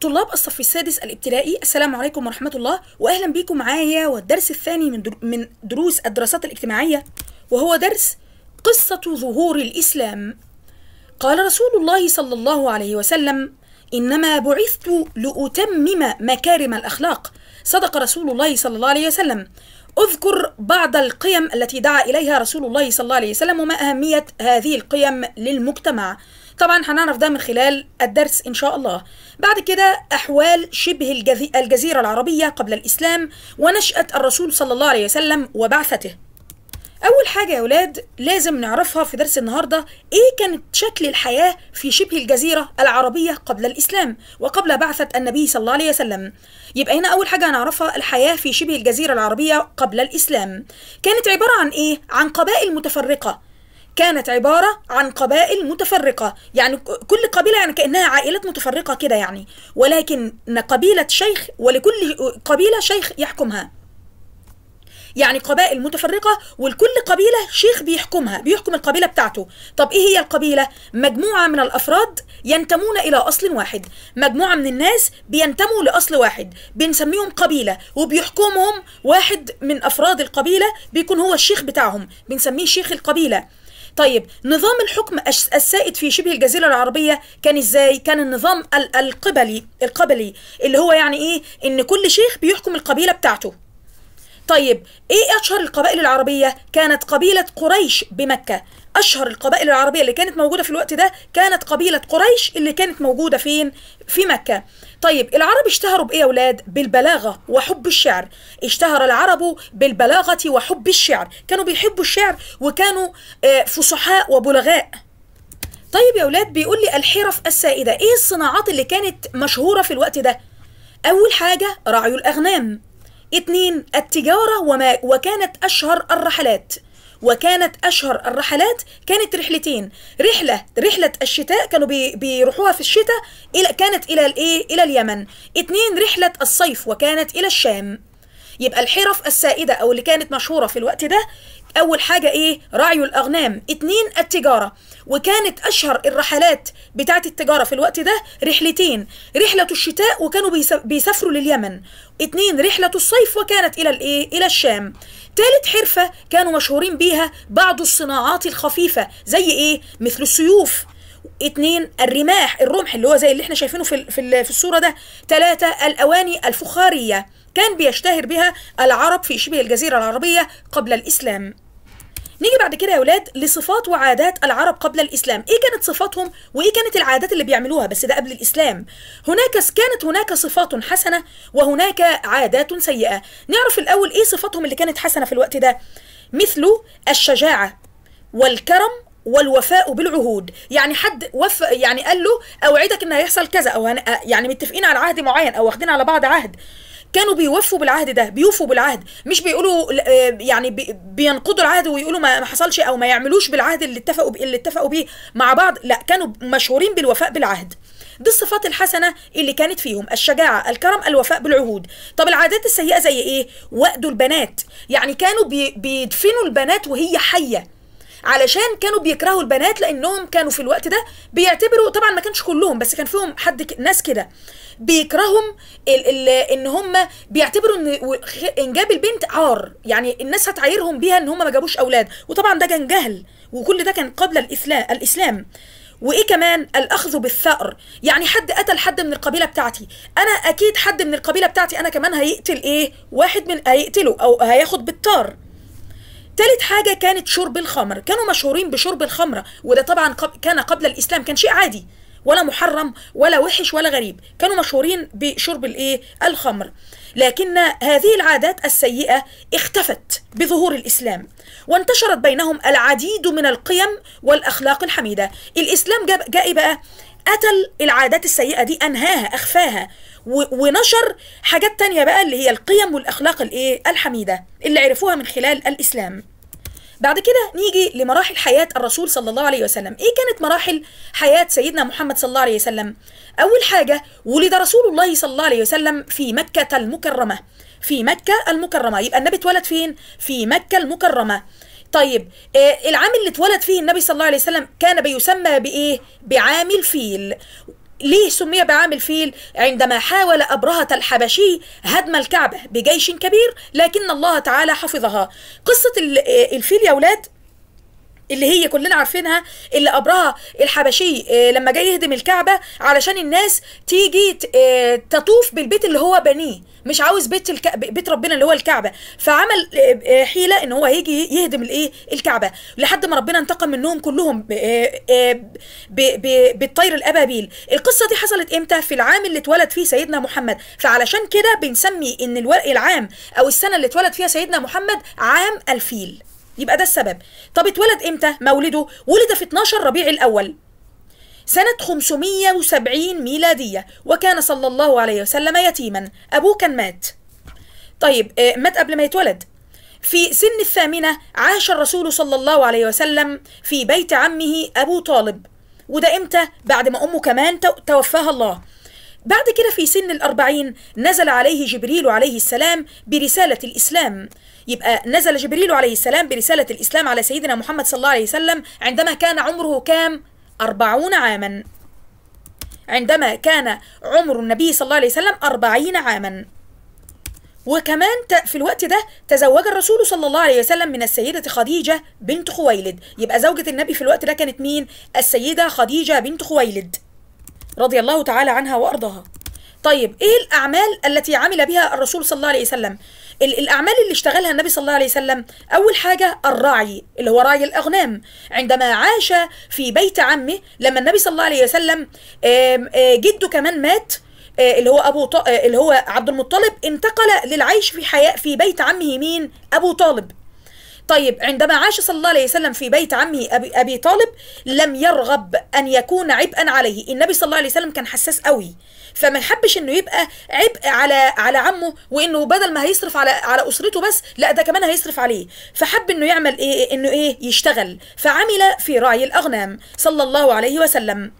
طلاب الصف السادس الابتدائي السلام عليكم ورحمة الله وأهلا بيكم معايا والدرس الثاني من, من دروس الدراسات الاجتماعية وهو درس قصة ظهور الإسلام قال رسول الله صلى الله عليه وسلم إنما بعثت لأتمم مكارم الأخلاق صدق رسول الله صلى الله عليه وسلم أذكر بعض القيم التي دعا إليها رسول الله صلى الله عليه وسلم وما أهمية هذه القيم للمجتمع طبعا هنعرف ده من خلال الدرس إن شاء الله بعد كده أحوال شبه الجزيرة العربية قبل الإسلام ونشأة الرسول صلى الله عليه وسلم وبعثته أول حاجة يا ولاد لازم نعرفها في درس النهاردة إيه كانت شكل الحياة في شبه الجزيرة العربية قبل الإسلام وقبل بعثة النبي صلى الله عليه وسلم يبقى هنا أول حاجة هنعرفها الحياة في شبه الجزيرة العربية قبل الإسلام كانت عبارة عن إيه؟ عن قبائل متفرقة كانت عبارة عن قبائل متفرقة يعني كل قبيلة يعني كأنها عائلات متفرقة كده يعني ولكن قبيلة شيخ ولكل قبيلة شيخ يحكمها يعني قبائل متفرقة ولكل قبيلة شيخ بيحكمها بيحكم القبيلة بتاعته طب إيه هي القبيلة؟ مجموعة من الأفراد ينتمون إلى أصل واحد مجموعة من الناس بينتموا لأصل واحد بنسميهم قبيلة وبيحكمهم واحد من أفراد القبيلة بيكون هو الشيخ بتاعهم بنسميه شيخ القبيلة طيب نظام الحكم السائد في شبه الجزيرة العربية كان ازاي؟ كان النظام القبلي القبلي اللي هو يعني ايه؟ ان كل شيخ بيحكم القبيلة بتاعته. طيب ايه اشهر القبائل العربية؟ كانت قبيلة قريش بمكة اشهر القبائل العربيه اللي كانت موجوده في الوقت ده كانت قبيله قريش اللي كانت موجوده فين في مكه طيب العرب اشتهروا بايه يا اولاد بالبلاغه وحب الشعر اشتهر العرب بالبلاغه وحب الشعر كانوا بيحبوا الشعر وكانوا آه، فصحاء وبلغاء طيب يا اولاد بيقول لي الحرف السائده ايه الصناعات اللي كانت مشهوره في الوقت ده اول حاجه رعي الاغنام اتنين التجارة وما وكانت أشهر الرحلات وكانت أشهر الرحلات كانت رحلتين رحلة رحلة الشتاء كانوا بي بيروحوها في الشتاء إلى كانت إلى الإيه إلى اليمن اتنين رحلة الصيف وكانت إلى الشام يبقى الحرف السائدة أو اللي كانت مشهورة في الوقت ده أول حاجة إيه رعي الأغنام اتنين التجارة وكانت اشهر الرحلات بتاعه التجاره في الوقت ده رحلتين رحله الشتاء وكانوا بيسافروا لليمن اتنين رحله الصيف وكانت الى الايه الى الشام تالت حرفه كانوا مشهورين بيها بعض الصناعات الخفيفه زي ايه مثل السيوف اتنين الرماح الرمح اللي هو زي اللي احنا شايفينه في في, في الصوره ده تلاتة الاواني الفخاريه كان بيشتهر بها العرب في شبه الجزيره العربيه قبل الاسلام نيجي بعد كده يا ولاد لصفات وعادات العرب قبل الإسلام إيه كانت صفاتهم وإيه كانت العادات اللي بيعملوها بس ده قبل الإسلام هناك كانت هناك صفات حسنة وهناك عادات سيئة نعرف الأول إيه صفاتهم اللي كانت حسنة في الوقت ده مثل الشجاعة والكرم والوفاء بالعهود يعني حد وف يعني قال له اوعدك ان هيحصل كذا او هن... يعني متفقين على عهد معين او واخدين على بعض عهد كانوا بيوفوا بالعهد ده بيوفوا بالعهد مش بيقولوا آه، يعني بينقضوا العهد ويقولوا ما حصلش او ما يعملوش بالعهد اللي اتفقوا اللي اتفقوا بيه مع بعض لا كانوا مشهورين بالوفاء بالعهد دي الصفات الحسنة اللي كانت فيهم الشجاعة الكرم الوفاء بالعهود طب العادات السيئة زي ايه وأدوا البنات يعني كانوا بيدفنوا البنات وهي حية علشان كانوا بيكرهوا البنات لانهم كانوا في الوقت ده بيعتبروا طبعا ما كانش كلهم بس كان فيهم حد ك... ناس كده بيكرههم ال... ال... ان هم بيعتبروا ان انجاب البنت عار يعني الناس هتعايرهم بيها ان هم ما جابوش اولاد وطبعا ده كان جهل وكل ده كان قبل الاسلام الاسلام وايه كمان الاخذ بالثأر يعني حد قتل حد من القبيله بتاعتي انا اكيد حد من القبيله بتاعتي انا كمان هيقتل ايه واحد من هيقتله او هياخد بالطار تالت حاجة كانت شرب الخمر كانوا مشهورين بشرب الخمرة وده طبعا كان قبل الإسلام كان شيء عادي ولا محرم ولا وحش ولا غريب كانوا مشهورين بشرب الايه الخمر لكن هذه العادات السيئه اختفت بظهور الاسلام وانتشرت بينهم العديد من القيم والاخلاق الحميده الاسلام جاء بقى قتل العادات السيئه دي انهاها اخفاها ونشر حاجات تانية بقى اللي هي القيم والأخلاق الإيه الحميدة اللي عرفوها من خلال الإسلام بعد كده نيجي لمراحل حياة الرسول صلى الله عليه وسلم إيه كانت مراحل حياة سيدنا محمد صلى الله عليه وسلم أول حاجة ولد رسول الله صلى الله عليه وسلم في مكة المكرمة في مكة المكرمة يبقى النبي اتولد فين؟ في مكة المكرمة طيب آه، العام اللي اتولد فيه النبي صلى الله عليه وسلم كان بيسمى بايه بعام الفيل ليه سمي بعام الفيل عندما حاول أبرهة الحبشي هدم الكعبة بجيش كبير لكن الله تعالى حفظها قصة الفيل يا ولاد اللي هي كلنا عارفينها اللي قبرها الحبشي آه، لما جاي يهدم الكعبه علشان الناس تيجي آه، تطوف بالبيت اللي هو بنيه مش عاوز بيت الك... بيت ربنا اللي هو الكعبه فعمل آه، حيله ان هو يجي يهدم الايه الكعبه لحد ما ربنا انتقم منهم كلهم ب... ب... ب... بالطير الابابيل القصه دي حصلت امتى في العام اللي اتولد فيه سيدنا محمد فعلشان كده بنسمي ان العام او السنه اللي اتولد فيها سيدنا محمد عام الفيل يبقى ده السبب طب اتولد امتى مولده ولد في 12 ربيع الاول سنة 570 ميلادية وكان صلى الله عليه وسلم يتيما أبوه كان مات طيب آه، مات قبل ما يتولد في سن الثامنة عاش الرسول صلى الله عليه وسلم في بيت عمه أبو طالب وده إمتى بعد ما أمه كمان توفاها الله بعد كده في سن الأربعين نزل عليه جبريل عليه السلام برسالة الإسلام يبقى نزل جبريل عليه السلام برسالة الإسلام على سيدنا محمد صلى الله عليه وسلم عندما كان عمره كام؟ أربعون عاما عندما كان عمر النبي صلى الله عليه وسلم أربعين عاما وكمان في الوقت ده تزوج الرسول صلى الله عليه وسلم من السيدة خديجة بنت خويلد يبقى زوجة النبي في الوقت ده كانت مين؟ السيدة خديجة بنت خويلد رضي الله تعالى عنها وارضاها طيب ايه الاعمال التي عمل بها الرسول صلى الله عليه وسلم الاعمال اللي اشتغلها النبي صلى الله عليه وسلم اول حاجه الرعي اللي هو رعي الاغنام عندما عاش في بيت عمه لما النبي صلى الله عليه وسلم جده كمان مات اللي هو ابو ط... اللي هو عبد المطلب انتقل للعيش في حياة في بيت عمه مين ابو طالب طيب عندما عاش صلى الله عليه وسلم في بيت عمه أبي, أبي طالب لم يرغب أن يكون عبئا عليه النبي صلى الله عليه وسلم كان حساس قوي فما يحبش انه يبقى عبء على على عمه وانه بدل ما هيصرف على على اسرته بس لا ده كمان هيصرف عليه فحب انه يعمل ايه, إيه- انه ايه يشتغل فعمل في رعي الاغنام صلى الله عليه وسلم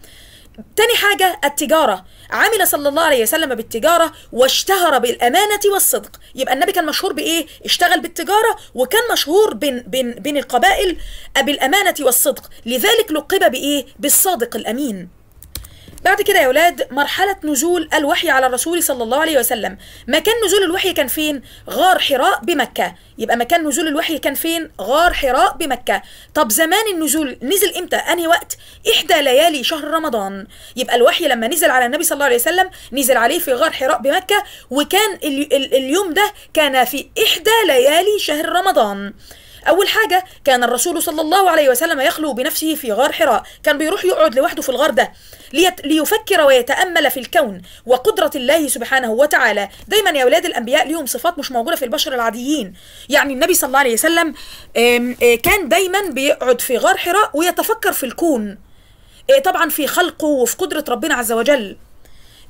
تاني حاجة التجارة عمل صلى الله عليه وسلم بالتجارة واشتهر بالأمانة والصدق يبقى النبي كان مشهور بإيه؟ اشتغل بالتجارة وكان مشهور بين, بين, بين القبائل بالأمانة والصدق لذلك لقب بإيه؟ بالصادق الأمين بعد كده يا ولاد مرحلة نزول الوحي على الرسول صلى الله عليه وسلم مكان نزول الوحي كان فين؟ غار حراء بمكة يبقى مكان نزول الوحي كان فين؟ غار حراء بمكة طب زمان النزول نزل امتى؟ أنهي وقت؟ إحدى ليالي شهر رمضان يبقى الوحي لما نزل على النبي صلى الله عليه وسلم نزل عليه في غار حراء بمكة وكان اليوم ده كان في إحدى ليالي شهر رمضان أول حاجة كان الرسول صلى الله عليه وسلم يخلو بنفسه في غار حراء كان بيروح يقعد لوحده في الغار ده ليت ليفكر ويتأمل في الكون وقدرة الله سبحانه وتعالى دايما يا أولاد الأنبياء ليهم صفات مش موجودة في البشر العاديين يعني النبي صلى الله عليه وسلم آه، كان دايما بيقعد في غار حراء ويتفكر في الكون آه، طبعا في خلقه وفي قدرة ربنا عز وجل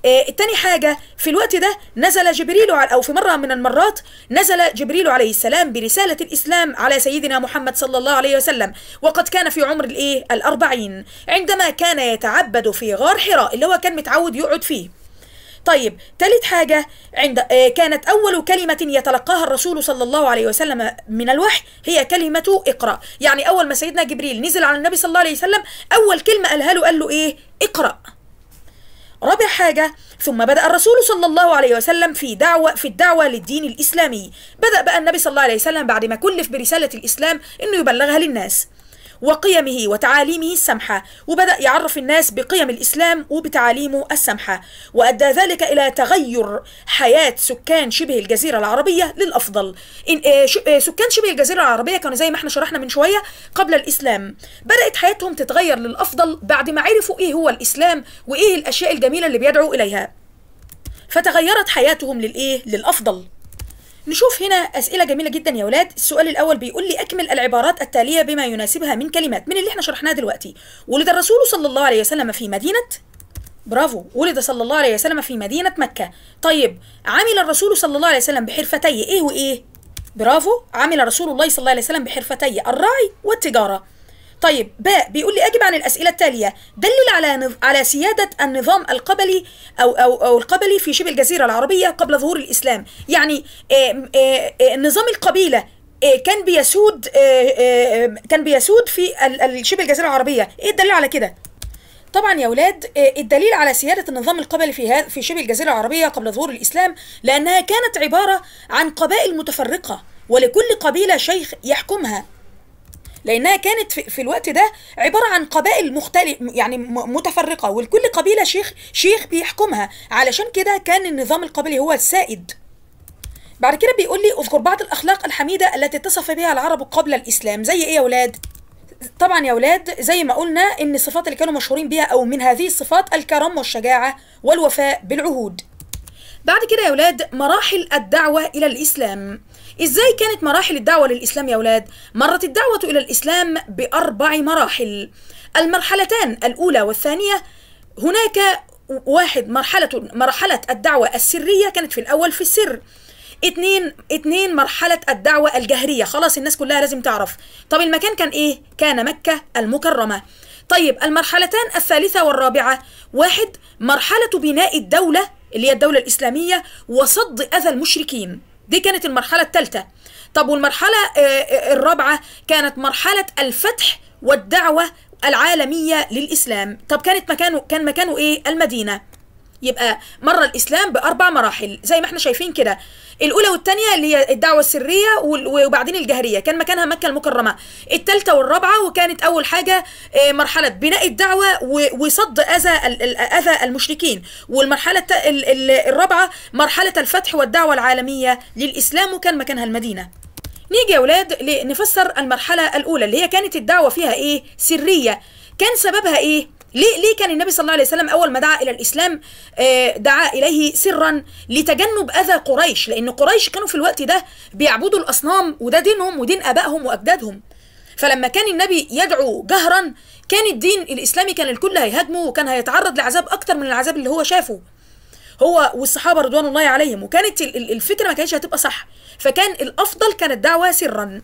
آه تاني حاجة في الوقت ده نزل جبريل أو في مرة من المرات نزل جبريل عليه السلام برسالة الإسلام على سيدنا محمد صلى الله عليه وسلم وقد كان في عمر الإيه الأربعين عندما كان يتعبد في غار حراء اللي هو كان متعود يقعد فيه طيب ثالث حاجة عند آه كانت أول كلمة يتلقاها الرسول صلى الله عليه وسلم من الوحي هي كلمة اقرأ يعني أول ما سيدنا جبريل نزل على النبي صلى الله عليه وسلم أول كلمة قالها له قال له إيه اقرأ رابع حاجة ثم بدأ الرسول صلى الله عليه وسلم في دعوة في الدعوة للدين الإسلامي بدأ بقى النبي صلى الله عليه وسلم بعد ما كلف برسالة الإسلام أنه يبلغها للناس وقيمه وتعاليمه السمحة وبدأ يعرف الناس بقيم الإسلام وبتعاليمه السمحة وأدى ذلك إلى تغير حياة سكان شبه الجزيرة العربية للأفضل إن آه، آه، سكان شبه الجزيرة العربية كانوا زي ما احنا شرحنا من شوية قبل الإسلام بدأت حياتهم تتغير للأفضل بعد ما عرفوا إيه هو الإسلام وإيه الأشياء الجميلة اللي بيدعوا إليها فتغيرت حياتهم للإيه للأفضل نشوف هنا اسئله جميله جدا يا ولاد السؤال الاول بيقول لي اكمل العبارات التاليه بما يناسبها من كلمات من اللي احنا شرحناه دلوقتي ولد الرسول صلى الله عليه وسلم في مدينه برافو ولد صلى الله عليه وسلم في مدينه مكه طيب عمل الرسول صلى الله عليه وسلم بحرفتي ايه وايه برافو عمل رسول الله صلى الله عليه وسلم بحرفتي الراعي والتجاره طيب باء بيقول لي اجب عن الاسئله التاليه دلل على على سياده النظام القبلي او او او القبلي في شبه الجزيره العربيه قبل ظهور الاسلام يعني آه، آه، آه، نظام القبيله كان بيسود كان بيسود في شبه الجزيره العربيه ايه الدليل على كده طبعا يا اولاد الدليل على سيادة النظام القبلي في في شبه الجزيرة العربية قبل ظهور الإسلام لأنها كانت عبارة عن قبائل متفرقة ولكل قبيلة شيخ يحكمها لانها كانت في الوقت ده عباره عن قبائل مختلف يعني متفرقه ولكل قبيله شيخ شيخ بيحكمها علشان كده كان النظام القبلي هو السائد بعد كده بيقول لي اذكر بعض الاخلاق الحميده التي اتصف بها العرب قبل الاسلام زي ايه يا اولاد طبعا يا اولاد زي ما قلنا ان الصفات اللي كانوا مشهورين بيها او من هذه الصفات الكرم والشجاعه والوفاء بالعهود بعد كده يا اولاد مراحل الدعوه الى الاسلام ازاي كانت مراحل الدعوة للإسلام يا أولاد؟ مرت الدعوة إلى الإسلام بأربع مراحل المرحلتان الأولى والثانية هناك واحد مرحلة مرحلة الدعوة السرية كانت في الأول في السر اتنين اتنين مرحلة الدعوة الجهرية خلاص الناس كلها لازم تعرف طب المكان كان ايه؟ كان مكة المكرمة طيب المرحلتان الثالثة والرابعة واحد مرحلة بناء الدولة اللي هي الدولة الإسلامية وصد أذى المشركين دي كانت المرحلة الثالثة طب والمرحلة آه، آه، الرابعة كانت مرحلة الفتح والدعوة العالمية للإسلام طب كانت مكانه كان مكانه إيه المدينة يبقى مر الاسلام باربع مراحل زي ما احنا شايفين كده الاولى والثانيه اللي هي الدعوه السريه وبعدين الجهريه كان مكانها مكه المكرمه الثالثه والرابعه وكانت اول حاجه آه، مرحله بناء الدعوه وصد اذى اذى المشركين والمرحله الرابعه مرحله الفتح والدعوه العالميه للاسلام وكان مكانها المدينه نيجي يا اولاد لنفسر المرحله الاولى اللي هي كانت الدعوه فيها ايه سريه كان سببها ايه ليه ليه كان النبي صلى الله عليه وسلم اول ما دعا الى الاسلام آه، دعا اليه سرا لتجنب اذى قريش لان قريش كانوا في الوقت ده بيعبدوا الاصنام وده دينهم ودين ابائهم واجدادهم فلما كان النبي يدعو جهرا كان الدين الاسلامي كان الكل هيهاجمه وكان هيتعرض لعذاب اكتر من العذاب اللي هو شافه هو والصحابه رضوان الله عليهم وكانت الفكره ما كانتش هتبقى صح فكان الافضل كانت دعوه سرا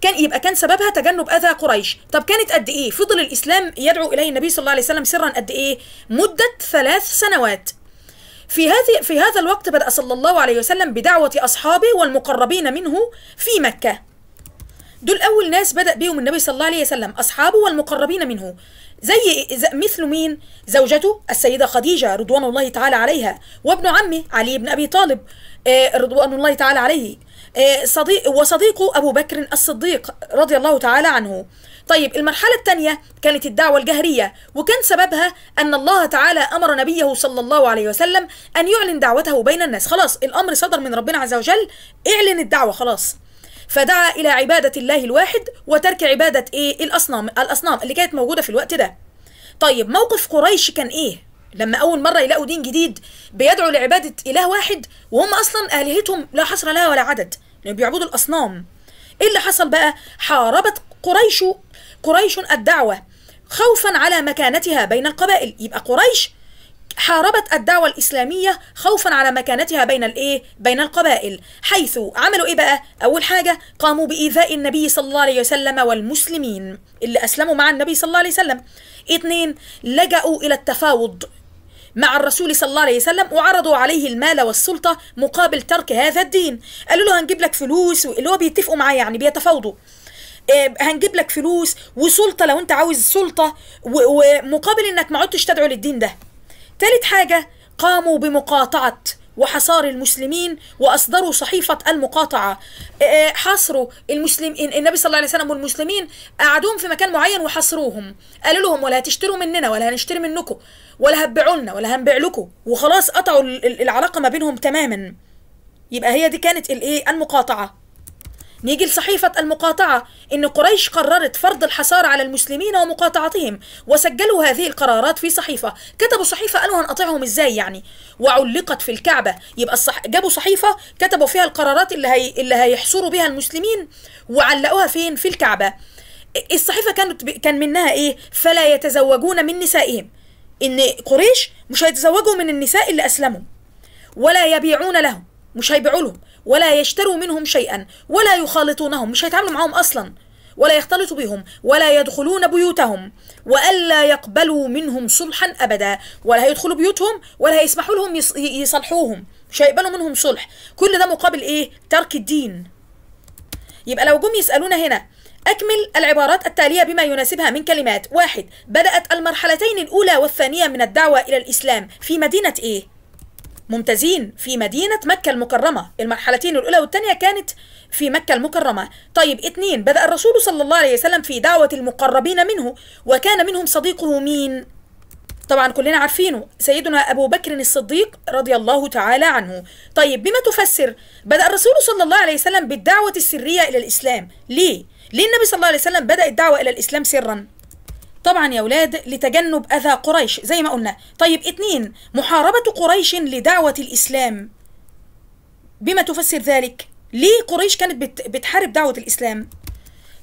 كان يبقى كان سببها تجنب اذى قريش طب كانت قد ايه فضل الاسلام يدعو اليه النبي صلى الله عليه وسلم سرا قد ايه مده ثلاث سنوات في هذه في هذا الوقت بدأ صلى الله عليه وسلم بدعوة أصحابه والمقربين منه في مكة. دول أول ناس بدأ بيهم النبي صلى الله عليه وسلم أصحابه والمقربين منه. زي مثل مين؟ زوجته السيدة خديجة رضوان الله تعالى عليها وابن عمه علي بن أبي طالب آه، رضوان الله تعالى عليه آه، صديق وصديقه أبو بكر الصديق رضي الله تعالى عنه طيب المرحلة الثانية كانت الدعوة الجهرية وكان سببها أن الله تعالى أمر نبيه صلى الله عليه وسلم أن يعلن دعوته بين الناس خلاص الأمر صدر من ربنا عز وجل اعلن الدعوة خلاص فدعا إلى عبادة الله الواحد وترك عبادة إيه الأصنام الأصنام اللي كانت موجودة في الوقت ده طيب موقف قريش كان إيه لما أول مرة يلاقوا دين جديد بيدعوا لعبادة إله واحد وهم أصلا آلهتهم لا حصر لها ولا عدد يعني بيعبدوا الاصنام ايه اللي حصل بقى حاربت قريش قريش الدعوه خوفا على مكانتها بين القبائل يبقى قريش حاربت الدعوة الإسلامية خوفا على مكانتها بين الإيه؟ بين القبائل، حيث عملوا إيه بقى؟ أول حاجة قاموا بإيذاء النبي صلى الله عليه وسلم والمسلمين اللي أسلموا مع النبي صلى الله عليه وسلم. اثنين لجأوا إلى التفاوض مع الرسول صلى الله عليه وسلم وعرضوا عليه المال والسلطة مقابل ترك هذا الدين قالوا له هنجيب لك فلوس اللي هو بيتفقوا معاه يعني بيتفاوضوا آه، هنجيب لك فلوس وسلطة لو انت عاوز سلطة ومقابل انك ما عدتش تدعو للدين ده تالت حاجة قاموا بمقاطعة وحصار المسلمين واصدروا صحيفه المقاطعه إيه، إيه، حاصروا المسلم النبي صلى الله عليه وسلم والمسلمين قعدوهم في مكان معين وحصروهم قالوا لهم ولا هتشتروا مننا ولا هنشتري منكم ولا هتبيعوا لنا ولا هنبيع لكم وخلاص قطعوا العلاقه ما بينهم تماما يبقى هي دي كانت الايه المقاطعه نيجي لصحيفة المقاطعة إن قريش قررت فرض الحصار على المسلمين ومقاطعتهم وسجلوا هذه القرارات في صحيفة كتبوا صحيفة قالوا هنقاطعهم إزاي يعني وعلقت في الكعبة يبقى الصح... جابوا صحيفة كتبوا فيها القرارات اللي, هي... اللي هيحصروا بها المسلمين وعلقوها فين في الكعبة الصحيفة كانت ب... كان منها إيه فلا يتزوجون من نسائهم إن قريش مش هيتزوجوا من النساء اللي أسلموا ولا يبيعون لهم مش هيبيعوا لهم ولا يشتروا منهم شيئا ولا يخالطونهم مش هيتعاملوا معاهم اصلا ولا يختلطوا بهم ولا يدخلون بيوتهم والا يقبلوا منهم صلحا ابدا ولا هيدخلوا بيوتهم ولا هيسمحوا لهم يصلحوهم مش هيقبلوا منهم صلح كل ده مقابل ايه ترك الدين يبقى لو جم يسالونا هنا أكمل العبارات التالية بما يناسبها من كلمات واحد بدأت المرحلتين الأولى والثانية من الدعوة إلى الإسلام في مدينة إيه؟ ممتازين في مدينة مكة المكرمة المرحلتين الأولى والثانية كانت في مكة المكرمة طيب اثنين بدأ الرسول صلى الله عليه وسلم في دعوة المقربين منه وكان منهم صديقه مين؟ طبعا كلنا عارفينه سيدنا أبو بكر الصديق رضي الله تعالى عنه طيب بما تفسر بدأ الرسول صلى الله عليه وسلم بالدعوة السرية إلى الإسلام ليه؟ ليه النبي صلى الله عليه وسلم بدأ الدعوة إلى الإسلام سرًا؟ طبعا يا أولاد لتجنب أذى قريش زي ما قلنا طيب اتنين محاربة قريش لدعوة الإسلام بما تفسر ذلك ليه قريش كانت بتحارب دعوة الإسلام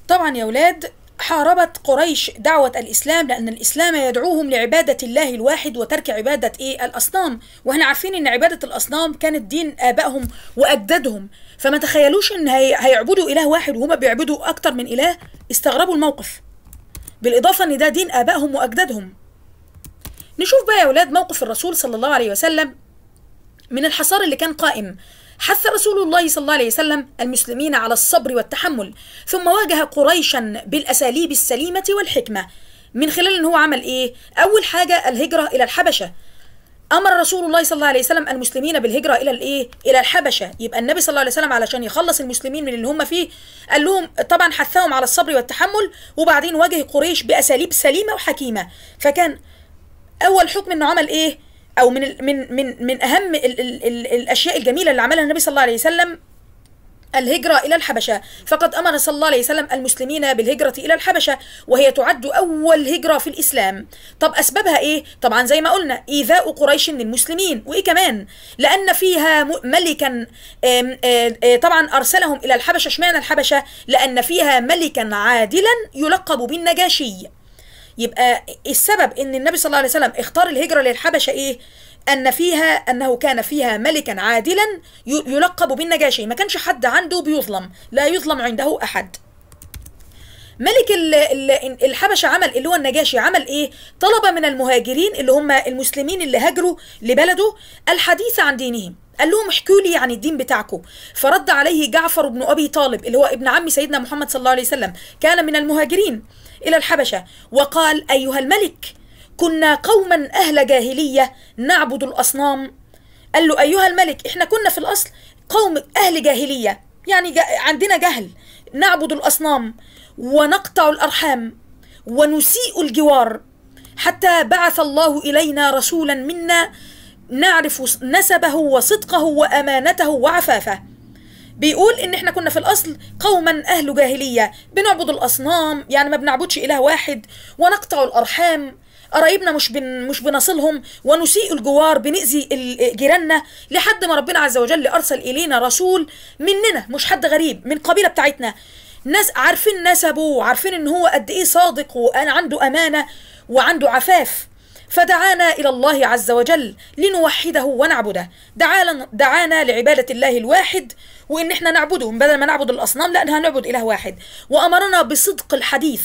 طبعا يا أولاد حاربت قريش دعوة الإسلام لأن الإسلام يدعوهم لعبادة الله الواحد وترك عبادة إيه الأصنام وإحنا عارفين إن عبادة الأصنام كانت دين آبائهم وأجدادهم فما تخيلوش إن هي... هيعبدوا إله واحد وهما بيعبدوا أكتر من إله استغربوا الموقف بالإضافة أن ده دين آبائهم وأجدادهم نشوف بقى يا أولاد موقف الرسول صلى الله عليه وسلم من الحصار اللي كان قائم حث رسول الله صلى الله عليه وسلم المسلمين على الصبر والتحمل ثم واجه قريشا بالأساليب السليمة والحكمة من خلال ان هو عمل ايه اول حاجه الهجره الى الحبشه امر رسول الله صلى الله عليه وسلم المسلمين بالهجره الى الايه الى الحبشه يبقى النبي صلى الله عليه وسلم علشان يخلص المسلمين من اللي هم فيه قال لهم طبعا حثهم على الصبر والتحمل وبعدين واجه قريش باساليب سليمه وحكيمه فكان اول حكم انه عمل ايه او من من من من اهم الـ الـ الـ الاشياء الجميله اللي عملها النبي صلى الله عليه وسلم الهجرة إلى الحبشة فقد أمر صلى الله عليه وسلم المسلمين بالهجرة إلى الحبشة وهي تعد أول هجرة في الإسلام طب أسبابها إيه؟ طبعا زي ما قلنا إيذاء قريش للمسلمين وإيه كمان؟ لأن فيها ملكا طبعا أرسلهم إلى الحبشة اشمعنى الحبشة؟ لأن فيها ملكا عادلا يلقب بالنجاشي يبقى السبب ان النبي صلى الله عليه وسلم اختار الهجره للحبشه ايه أن فيها أنه كان فيها ملكا عادلا يلقب بالنجاشي ما كانش حد عنده بيظلم لا يظلم عنده أحد ملك الحبشة عمل اللي هو النجاشي عمل ايه طلب من المهاجرين اللي هم المسلمين اللي هاجروا لبلده الحديث عن دينهم قال لهم احكوا لي عن الدين بتاعكم فرد عليه جعفر بن ابي طالب اللي هو ابن عم سيدنا محمد صلى الله عليه وسلم كان من المهاجرين الى الحبشه وقال ايها الملك كنا قوما أهل جاهلية نعبد الأصنام قال له أيها الملك إحنا كنا في الأصل قوم أهل جاهلية يعني عندنا جهل نعبد الأصنام ونقطع الأرحام ونسيء الجوار حتى بعث الله إلينا رسولا منا نعرف نسبه وصدقه وأمانته وعفافه بيقول إن إحنا كنا في الأصل قوما أهل جاهلية بنعبد الأصنام يعني ما بنعبدش إله واحد ونقطع الأرحام قرايبنا مش بن مش بنصلهم ونسيء الجوار بنأذي جيراننا لحد ما ربنا عز وجل أرسل إلينا رسول مننا مش حد غريب من القبيلة بتاعتنا ناس عارفين نسبه وعارفين ان هو قد ايه صادق وأنا عنده امانه وعنده عفاف فدعانا الى الله عز وجل لنوحده ونعبده دعانا دعانا لعباده الله الواحد وان احنا نعبده بدل ما نعبد الاصنام لا هنعبد اله واحد وامرنا بصدق الحديث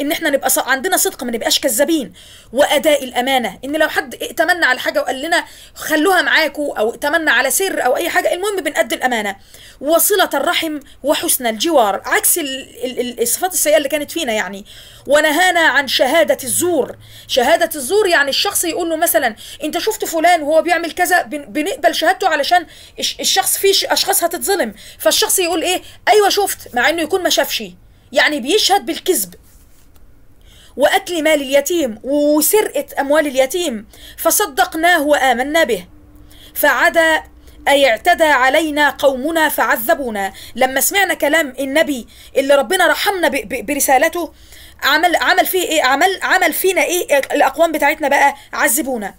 ان احنا نبقى ص... عندنا صدق ما نبقاش كذابين واداء الامانه ان لو حد ائتمنا على حاجه وقال لنا خلوها معاكوا او ائتمنا على سر او اي حاجه المهم بنأدي الامانه وصله الرحم وحسن الجوار عكس الصفات السيئه اللي كانت فينا يعني ونهانا عن شهاده الزور شهاده الزور يعني الشخص يقول له مثلا انت شفت فلان وهو بيعمل كذا بنقبل شهادته علشان الشخص فيه اشخاص هتتظلم فالشخص يقول ايه ايوه شفت مع انه يكون ما شافش يعني بيشهد بالكذب وأكل مال اليتيم وسرقة أموال اليتيم فصدقناه وآمنا به فعدا أي اعتدى علينا قومنا فعذبونا لما سمعنا كلام النبي اللي ربنا رحمنا برسالته عمل عمل فيه ايه عمل عمل فينا ايه الاقوام بتاعتنا بقى عذبونا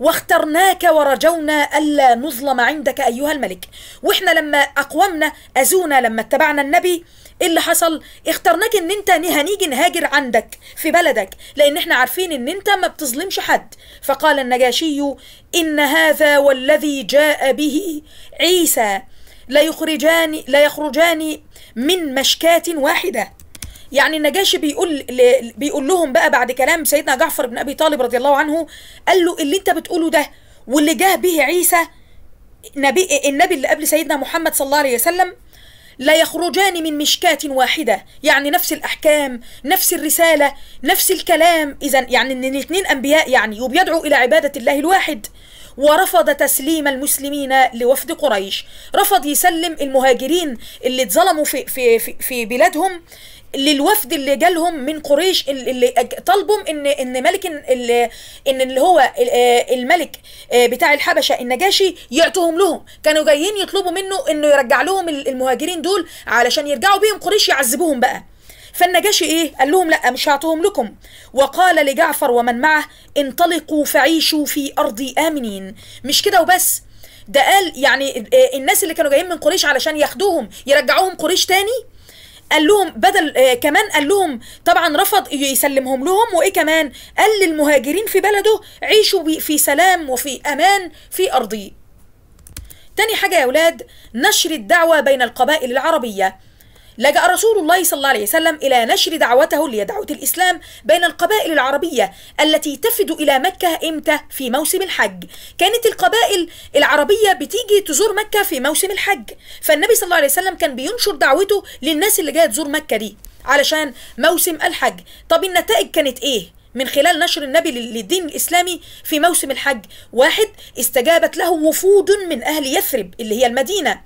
واخترناك ورجونا الا نظلم عندك ايها الملك واحنا لما اقوامنا اذونا لما اتبعنا النبي ايه اللي حصل اخترناك ان انت هنيجي نهاجر عندك في بلدك لان احنا عارفين ان انت ما بتظلمش حد فقال النجاشي ان هذا والذي جاء به عيسى ليخرجان ليخرجان من مشكاة واحدة يعني النجاشي بيقول ل... بيقول لهم بقى بعد كلام سيدنا جعفر بن ابي طالب رضي الله عنه قال له اللي انت بتقوله ده واللي جاء به عيسى نبي النبي اللي قبل سيدنا محمد صلى الله عليه وسلم لا يخرجان من مشكاة واحدة يعني نفس الأحكام نفس الرسالة نفس الكلام إذا يعني أن الاثنين أنبياء يعني وبيدعوا إلى عبادة الله الواحد ورفض تسليم المسلمين لوفد قريش رفض يسلم المهاجرين اللي اتظلموا في, في, في, في بلادهم للوفد اللي جالهم من قريش اللي طالبهم ان ان ملك ان اللي هو آه، الملك آه، بتاع الحبشه النجاشي يعطوهم لهم كانوا جايين يطلبوا منه انه يرجع لهم المهاجرين دول علشان يرجعوا بيهم قريش يعذبوهم بقى فالنجاشي ايه قال لهم لا مش هعطوهم لكم وقال لجعفر ومن معه انطلقوا فعيشوا في ارضي امنين مش كده وبس ده قال يعني آه، الناس اللي كانوا جايين من قريش علشان ياخدوهم يرجعوهم قريش تاني قال لهم بدل آه كمان قال لهم طبعا رفض يسلمهم لهم وايه كمان قال للمهاجرين في بلده عيشوا في سلام وفي امان في ارضي تاني حاجة يا ولاد نشر الدعوة بين القبائل العربية لجأ رسول الله صلى الله عليه وسلم إلى نشر دعوته لدعوة الإسلام بين القبائل العربية التي تفد إلى مكة إمتى في موسم الحج كانت القبائل العربية بتيجي تزور مكة في موسم الحج فالنبي صلى الله عليه وسلم كان بينشر دعوته للناس اللي جاية تزور مكة دي علشان موسم الحج طب النتائج كانت ايه من خلال نشر النبي للدين الإسلامي في موسم الحج واحد استجابت له وفود من أهل يثرب اللي هي المدينة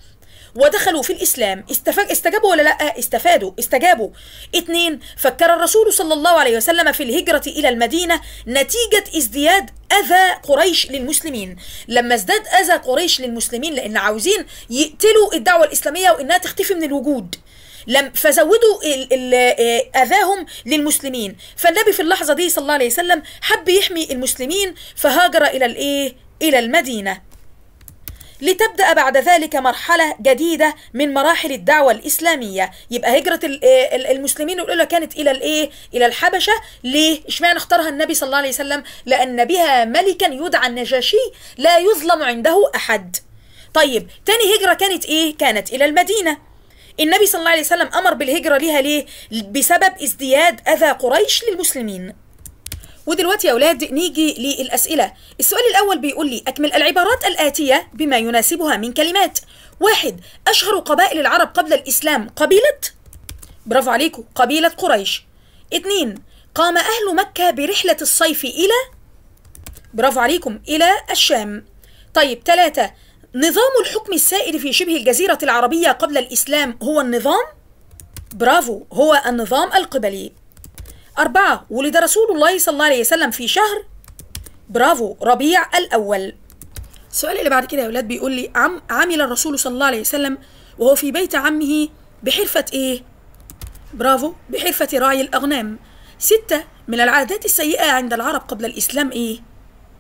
ودخلوا في الإسلام استفاد استجابوا ولا لا استفادوا استجابوا اتنين فكر الرسول صلى الله عليه وسلم في الهجرة إلى المدينة نتيجة ازدياد أذى قريش للمسلمين لما ازداد أذى قريش للمسلمين لأن عاوزين يقتلوا الدعوة الإسلامية وإنها تختفي من الوجود لم فزودوا آه، اذاهم للمسلمين فالنبي في اللحظه دي صلى الله عليه وسلم حب يحمي المسلمين فهاجر الى الايه الى المدينه لتبدأ بعد ذلك مرحلة جديدة من مراحل الدعوة الإسلامية يبقى هجرة آه، المسلمين الأولى كانت إلى الإيه؟ إلى الحبشة ليه؟ اشمعنى اختارها النبي صلى الله عليه وسلم؟ لأن بها ملكا يدعى النجاشي لا يظلم عنده أحد طيب تاني هجرة كانت إيه؟ كانت إلى المدينة النبي صلى الله عليه وسلم أمر بالهجرة ليها ليه؟ بسبب ازدياد أذى قريش للمسلمين ودلوقتي يا اولاد نيجي للاسئله السؤال الاول بيقول لي اكمل العبارات الاتيه بما يناسبها من كلمات واحد اشهر قبائل العرب قبل الاسلام قبيله برافو عليكم قبيله قريش اثنين قام اهل مكه برحله الصيف الى برافو عليكم الى الشام طيب ثلاثة نظام الحكم السائد في شبه الجزيرة العربية قبل الإسلام هو النظام؟ برافو هو النظام القبلي أربعة ولد رسول الله صلى الله عليه وسلم في شهر برافو ربيع الأول السؤال اللي بعد كده يا ولاد بيقول لي عم عمل الرسول صلى الله عليه وسلم وهو في بيت عمه بحرفة إيه؟ برافو بحرفة راعي الأغنام ستة من العادات السيئة عند العرب قبل الإسلام إيه؟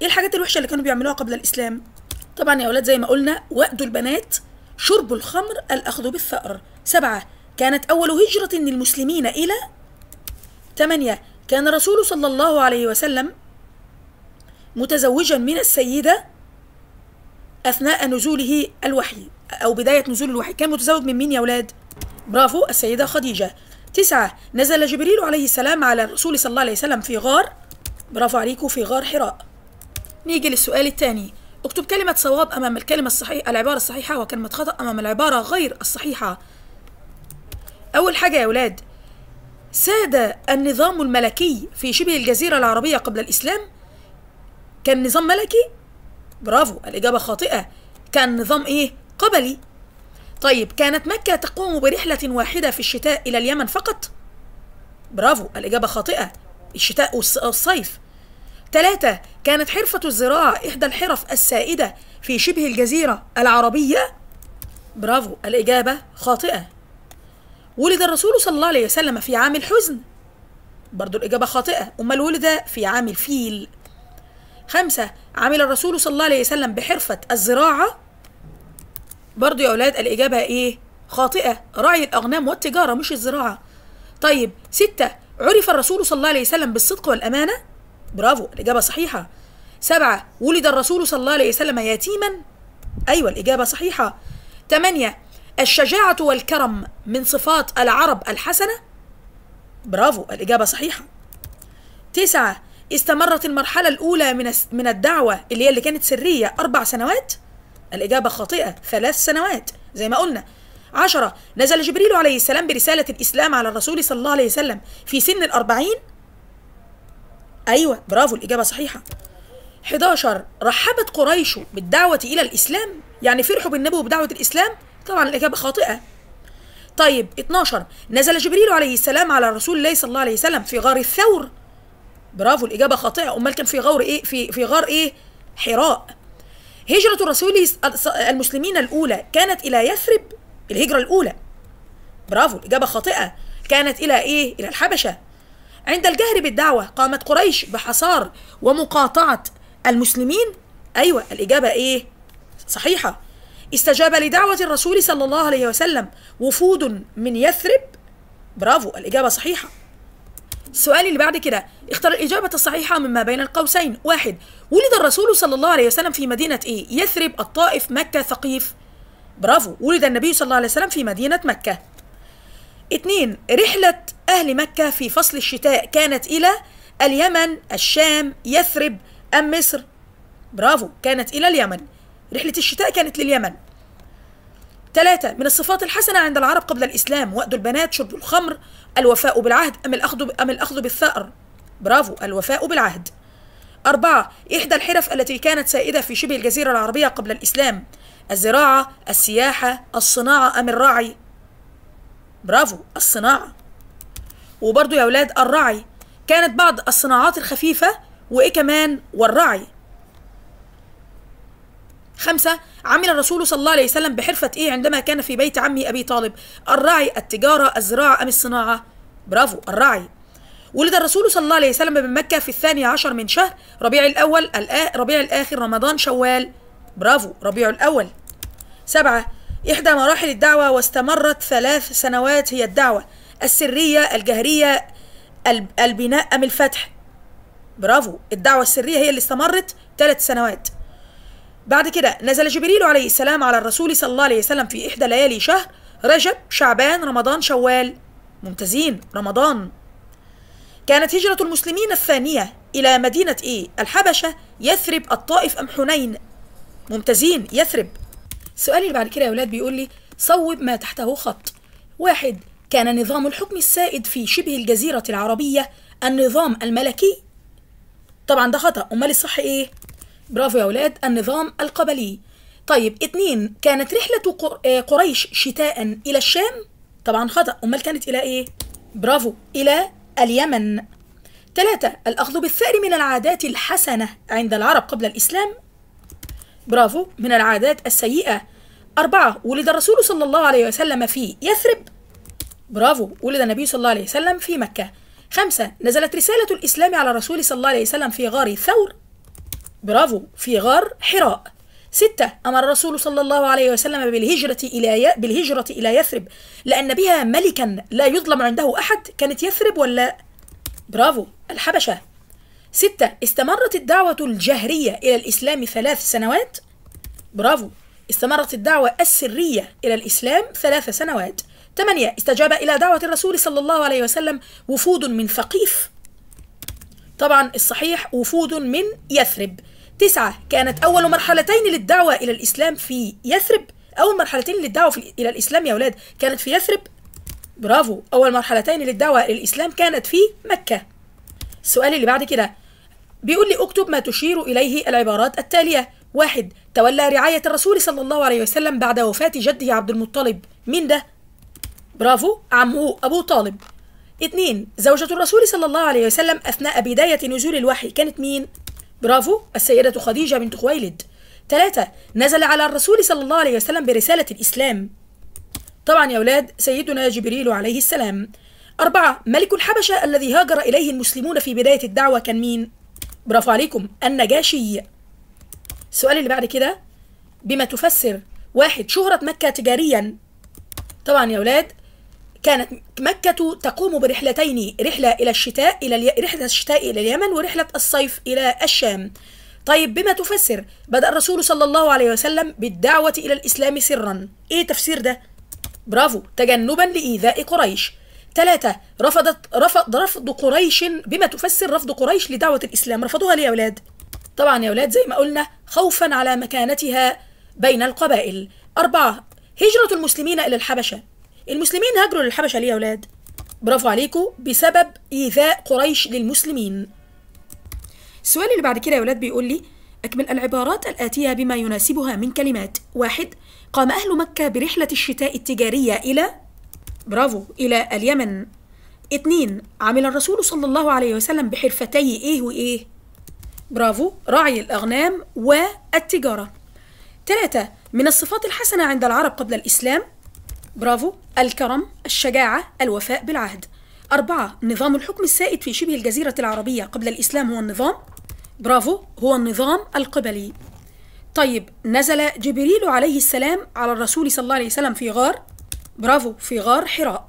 إيه الحاجات الوحشة اللي كانوا بيعملوها قبل الإسلام؟ طبعا يا ولاد زي ما قلنا وأد البنات شرب الخمر الأخذ بالثأر سبعة كانت أول هجرة للمسلمين إلى 8 كان الرسول صلى الله عليه وسلم متزوجا من السيدة أثناء نزوله الوحي أو بداية نزول الوحي كان متزوج من مين يا أولاد؟ برافو السيدة خديجة تسعة نزل جبريل عليه السلام على الرسول صلى الله عليه وسلم في غار برافو عليكم في غار حراء نيجي للسؤال الثاني اكتب كلمة صواب أمام الكلمة الصحيحة العبارة الصحيحة وكلمة خطأ أمام العبارة غير الصحيحة أول حاجة يا أولاد ساد النظام الملكي في شبه الجزيرة العربية قبل الإسلام كان نظام ملكي برافو الإجابة خاطئة كان نظام إيه قبلي طيب كانت مكة تقوم برحلة واحدة في الشتاء إلى اليمن فقط برافو الإجابة خاطئة الشتاء والصيف ثلاثة كانت حرفة الزراعة إحدى الحرف السائدة في شبه الجزيرة العربية برافو الإجابة خاطئة ولد الرسول صلى الله عليه وسلم في عام الحزن برضو الإجابة خاطئة أمال ولد في عام الفيل خمسة عمل الرسول صلى الله عليه وسلم بحرفة الزراعة برضو يا أولاد الإجابة إيه خاطئة رعي الأغنام والتجارة مش الزراعة طيب ستة عرف الرسول صلى الله عليه وسلم بالصدق والأمانة برافو الإجابة صحيحة سبعة ولد الرسول صلى الله عليه وسلم يتيما أيوة الإجابة صحيحة تمانية الشجاعة والكرم من صفات العرب الحسنة؟ برافو الإجابة صحيحة تسعة استمرت المرحلة الأولى من من الدعوة اللي هي اللي كانت سرية أربع سنوات الإجابة خاطئة ثلاث سنوات زي ما قلنا عشرة نزل جبريل عليه السلام برسالة الإسلام على الرسول صلى الله عليه وسلم في سن الأربعين أيوة برافو الإجابة صحيحة 11 رحبت قريش بالدعوة إلى الإسلام يعني فرحوا بالنبي وبدعوة الإسلام طبعا الإجابة خاطئة طيب 12 نزل جبريل عليه السلام على رسول الله صلى الله عليه وسلم في غار الثور برافو الإجابة خاطئة أمال كان في غار إيه في في غار إيه حراء هجرة الرسول المسلمين الأولى كانت إلى يثرب الهجرة الأولى برافو الإجابة خاطئة كانت إلى إيه إلى الحبشة عند الجهر بالدعوة قامت قريش بحصار ومقاطعة المسلمين أيوة الإجابة إيه صحيحة استجاب لدعوة الرسول صلى الله عليه وسلم وفود من يثرب برافو الإجابة صحيحة السؤال اللي بعد كده اختر الإجابة الصحيحة مما بين القوسين واحد ولد الرسول صلى الله عليه وسلم في مدينة إيه؟ يثرب الطائف مكة ثقيف برافو ولد النبي صلى الله عليه وسلم في مدينة مكة اثنين رحلة أهل مكة في فصل الشتاء كانت إلى اليمن الشام يثرب أم مصر برافو كانت إلى اليمن رحلة الشتاء كانت لليمن ثلاثة من الصفات الحسنة عند العرب قبل الإسلام وأد البنات شرب الخمر الوفاء بالعهد أم الأخذ أم الأخذ بالثأر برافو الوفاء بالعهد أربعة إحدى الحرف التي كانت سائدة في شبه الجزيرة العربية قبل الإسلام الزراعة السياحة الصناعة أم الرعي برافو الصناعة وبرضو يا أولاد الرعي كانت بعض الصناعات الخفيفة وإيه كمان والرعي خمسة عمل الرسول صلى الله عليه وسلم بحرفة إيه عندما كان في بيت عمه أبي طالب الراعي التجارة الزراعة أم الصناعة برافو الراعي ولد الرسول صلى الله عليه وسلم بمكة في الثاني عشر من شهر ربيع الأول ربيع الآخر رمضان شوال برافو ربيع الأول سبعة إحدى مراحل الدعوة واستمرت ثلاث سنوات هي الدعوة السرية الجهرية البناء أم الفتح برافو الدعوة السرية هي اللي استمرت ثلاث سنوات بعد كده نزل جبريل عليه السلام على الرسول صلى الله عليه وسلم في إحدى ليالي شهر رجب شعبان رمضان شوال ممتازين رمضان كانت هجرة المسلمين الثانية إلى مدينة إيه؟ الحبشة يثرب الطائف أم حنين ممتازين يثرب السؤال اللي بعد كده يا ولاد بيقول لي صوب ما تحته خط واحد كان نظام الحكم السائد في شبه الجزيرة العربية النظام الملكي طبعا ده خطأ أمال الصح إيه؟ برافو يا ولاد النظام القبلي طيب اتنين كانت رحلة آه، قريش شتاء إلى الشام طبعا خطأ أمال كانت إلى إيه؟ برافو إلى اليمن ثلاثة الأخذ بالثأر من العادات الحسنة عند العرب قبل الإسلام برافو من العادات السيئة أربعة ولد الرسول صلى الله عليه وسلم في يثرب برافو ولد النبي صلى الله عليه وسلم في مكة خمسة نزلت رسالة الإسلام على الرسول صلى الله عليه وسلم في غار ثور برافو في غار حراء ستة أمر الرسول صلى الله عليه وسلم بالهجرة إلى بالهجرة إلى يثرب لأن بها ملكا لا يظلم عنده أحد كانت يثرب ولا برافو الحبشة ستة استمرت الدعوة الجهرية إلى الإسلام ثلاث سنوات برافو استمرت الدعوة السرية إلى الإسلام ثلاث سنوات ثمانية استجاب إلى دعوة الرسول صلى الله عليه وسلم وفود من ثقيف طبعا الصحيح وفود من يثرب تسعة كانت أول مرحلتين للدعوة إلى الإسلام في يثرب أول مرحلتين للدعوة في إلى الإسلام يا أولاد كانت في يثرب برافو أول مرحلتين للدعوة إلى الإسلام كانت في مكة السؤال اللي بعد كده بيقول لي اكتب ما تشير إليه العبارات التالية واحد تولى رعاية الرسول صلى الله عليه وسلم بعد وفاة جده عبد المطلب مين ده؟ برافو عمه أبو طالب اثنين زوجة الرسول صلى الله عليه وسلم أثناء بداية نزول الوحي كانت مين؟ برافو السيدة خديجة بنت خويلد ثلاثة نزل على الرسول صلى الله عليه وسلم برسالة الإسلام طبعا يا أولاد سيدنا جبريل عليه السلام أربعة ملك الحبشة الذي هاجر إليه المسلمون في بداية الدعوة كان مين؟ برافو عليكم النجاشي السؤال اللي بعد كده بما تفسر واحد شهرة مكة تجاريا طبعا يا أولاد كانت مكة تقوم برحلتين رحلة إلى الشتاء إلى الي... رحلة الشتاء الي رحله الشتاء الي اليمن ورحلة الصيف إلى الشام طيب بما تفسر بدأ الرسول صلى الله عليه وسلم بالدعوة إلى الإسلام سرا إيه تفسير ده؟ برافو تجنبا لإيذاء قريش ثلاثة رفضت رفض رفض قريش بما تفسر رفض قريش لدعوة الإسلام رفضوها ليه يا أولاد؟ طبعا يا أولاد زي ما قلنا خوفا على مكانتها بين القبائل أربعة هجرة المسلمين إلى الحبشة المسلمين هاجروا للحبشة ليه يا ولاد؟ برافو عليكم بسبب إيذاء قريش للمسلمين السؤال اللي بعد كده يا ولاد بيقول لي أكمل العبارات الآتية بما يناسبها من كلمات واحد قام أهل مكة برحلة الشتاء التجارية إلى برافو إلى اليمن اتنين عمل الرسول صلى الله عليه وسلم بحرفتي إيه وإيه برافو راعي الأغنام والتجارة تلاتة من الصفات الحسنة عند العرب قبل الإسلام برافو الكرم الشجاعة الوفاء بالعهد أربعة نظام الحكم السائد في شبه الجزيرة العربية قبل الإسلام هو النظام برافو هو النظام القبلي طيب نزل جبريل عليه السلام على الرسول صلى الله عليه وسلم في غار برافو في غار حراء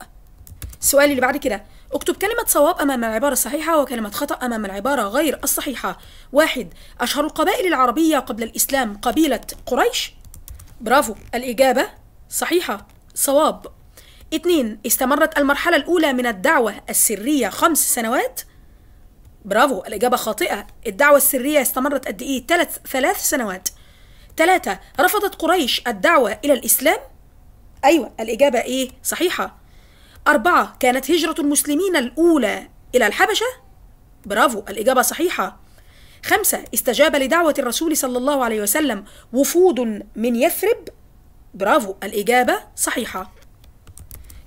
السؤال اللي بعد كده اكتب كلمة صواب أمام العبارة الصحيحة وكلمة خطأ أمام العبارة غير الصحيحة واحد أشهر القبائل العربية قبل الإسلام قبيلة قريش برافو الإجابة صحيحة صواب اتنين استمرت المرحلة الأولى من الدعوة السرية خمس سنوات برافو الإجابة خاطئة الدعوة السرية استمرت قد إيه ثلاث ثلاث سنوات ثلاثة رفضت قريش الدعوة إلى الإسلام أيوة الإجابة إيه صحيحة أربعة كانت هجرة المسلمين الأولى إلى الحبشة برافو الإجابة صحيحة خمسة استجاب لدعوة الرسول صلى الله عليه وسلم وفود من يثرب برافو الإجابة صحيحة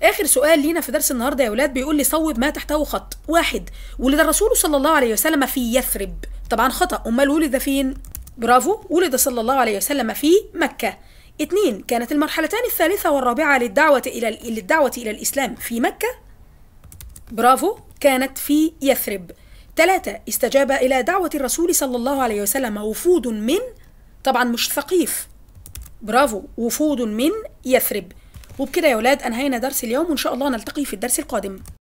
آخر سؤال لينا في درس النهاردة يا ولاد بيقول لي صوب ما تحته خط واحد ولد الرسول صلى الله عليه وسلم في يثرب طبعا خطأ أمال ولد فين؟ برافو ولد صلى الله عليه وسلم في مكة اثنين كانت المرحلتان الثالثة والرابعة للدعوة إلى للدعوة إلى الإسلام في مكة برافو كانت في يثرب ثلاثة استجاب إلى دعوة الرسول صلى الله عليه وسلم وفود من طبعا مش ثقيف برافو وفود من يثرب وبكده يا ولاد انهينا درس اليوم وان شاء الله نلتقي في الدرس القادم